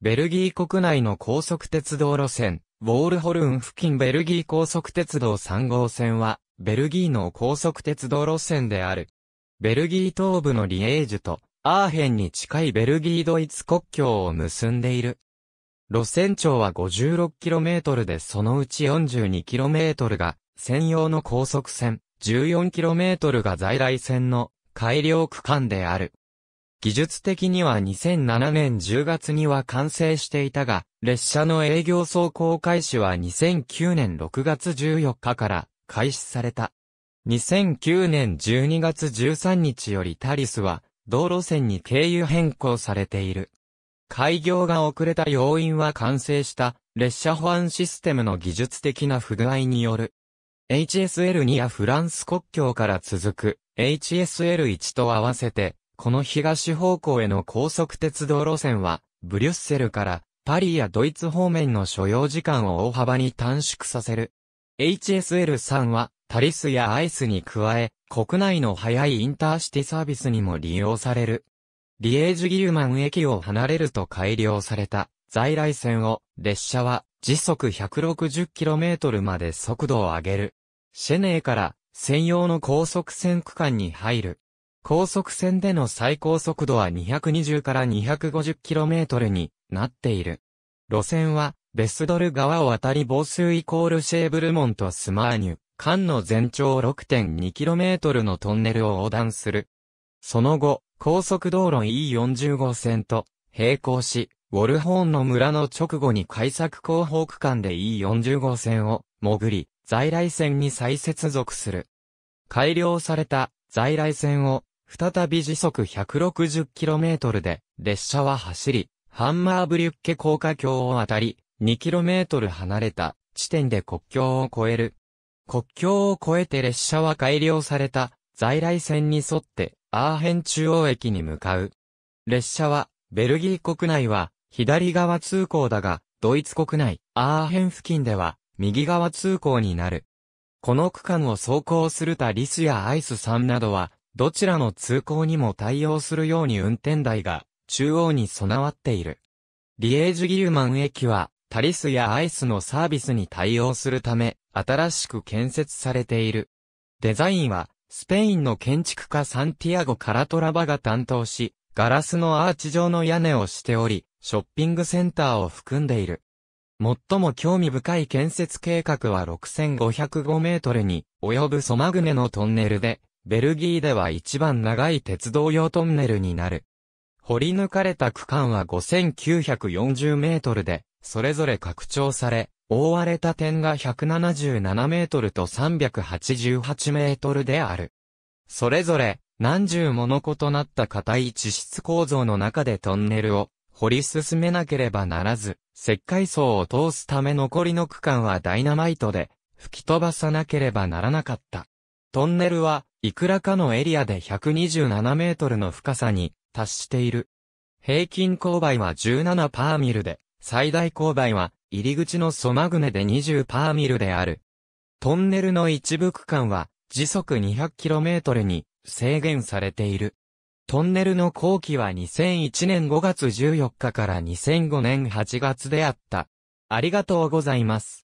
ベルギー国内の高速鉄道路線、ウォールホルン付近ベルギー高速鉄道3号線は、ベルギーの高速鉄道路線である。ベルギー東部のリエージュと、アーヘンに近いベルギードイツ国境を結んでいる。路線長は 56km でそのうち 42km が専用の高速線、14km が在来線の改良区間である。技術的には2007年10月には完成していたが、列車の営業走行開始は2009年6月14日から開始された。2009年12月13日よりタリスは道路線に経由変更されている。開業が遅れた要因は完成した列車保安システムの技術的な不具合による。HSL2 やフランス国境から続く HSL1 と合わせてこの東方向への高速鉄道路線は、ブリュッセルからパリやドイツ方面の所要時間を大幅に短縮させる。HSL3 は、タリスやアイスに加え、国内の早いインターシティサービスにも利用される。リエージュギルマン駅を離れると改良された在来線を、列車は時速 160km まで速度を上げる。シェネーから専用の高速線区間に入る。高速線での最高速度は220から 250km になっている。路線は、ベスドル川を渡り防水イコールシェーブルモンとスマーニュ、間の全長 6.2km のトンネルを横断する。その後、高速道路 E40 号線と並行し、ウォルホーンの村の直後に開作広報区間で E40 号線を潜り、在来線に再接続する。改良された在来線を再び時速 160km で列車は走り、ハンマーブリュッケ高架橋を渡り、2km 離れた地点で国境を越える。国境を越えて列車は改良された在来線に沿ってアーヘン中央駅に向かう。列車はベルギー国内は左側通行だが、ドイツ国内アーヘン付近では右側通行になる。この区間を走行するタリスやアイスさんなどはどちらの通行にも対応するように運転台が中央に備わっている。リエージギルマン駅はタリスやアイスのサービスに対応するため新しく建設されている。デザインはスペインの建築家サンティアゴ・カラトラバが担当し、ガラスのアーチ状の屋根をしており、ショッピングセンターを含んでいる。最も興味深い建設計画は6505メートルに及ぶソマグネのトンネルで、ベルギーでは一番長い鉄道用トンネルになる。掘り抜かれた区間は5940メートルで、それぞれ拡張され、覆われた点が177メートルと388メートルである。それぞれ、何十もの異なった硬い地質構造の中でトンネルを掘り進めなければならず、石灰層を通すため残りの区間はダイナマイトで吹き飛ばさなければならなかった。トンネルは、いくらかのエリアで127メートルの深さに達している。平均勾配は17パーミルで、最大勾配は入り口のソマグネで20パーミルである。トンネルの一部区間は時速2 0 0トルに制限されている。トンネルの後期は2001年5月14日から2005年8月であった。ありがとうございます。